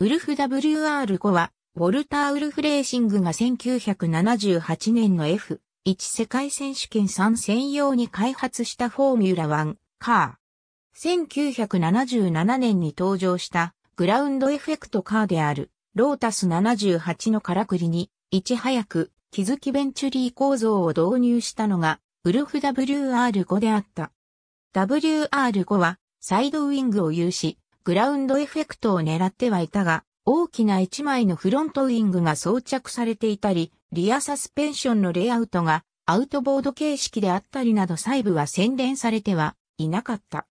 ウルフ WR5 は、ウォルター・ウルフレーシングが1978年の F1 世界選手権3専用に開発したフォーミュラ1カー。1977年に登場したグラウンドエフェクトカーであるロータス78のカラクリにいち早く気づきベンチュリー構造を導入したのがウルフ WR5 であった。WR5 はサイドウィングを有しグラウンドエフェクトを狙ってはいたが、大きな1枚のフロントウィングが装着されていたり、リアサスペンションのレイアウトがアウトボード形式であったりなど細部は洗練されてはいなかった。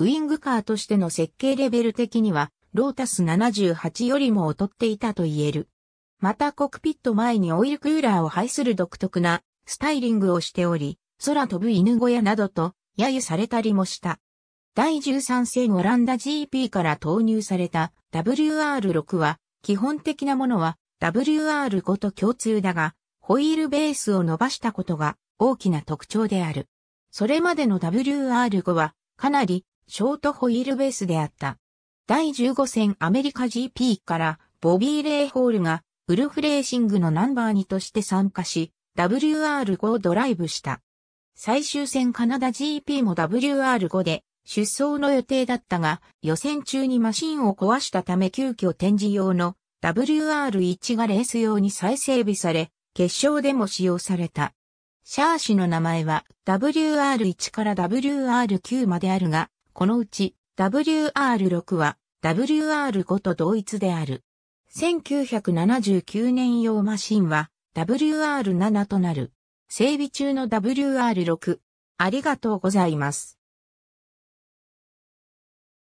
ウィングカーとしての設計レベル的には、ロータス78よりも劣っていたと言える。またコックピット前にオイルクーラーを配する独特なスタイリングをしており、空飛ぶ犬小屋などと揶揄されたりもした。第13戦オランダ GP から投入された WR6 は、基本的なものは WR5 と共通だが、ホイールベースを伸ばしたことが大きな特徴である。それまでの WR5 はかなりショートホイールベースであった。第15戦アメリカ GP からボビー・レイホールがウルフレーシングのナンバー2として参加し、WR5 をドライブした。最終戦カナダ GP も WR5 で出走の予定だったが、予選中にマシンを壊したため急遽展示用の WR1 がレース用に再整備され、決勝でも使用された。シャーシの名前は WR1 から WR9 まであるが、このうち WR6 は WR5 と同一である。1979年用マシンは WR7 となる。整備中の WR6。ありがとうございます。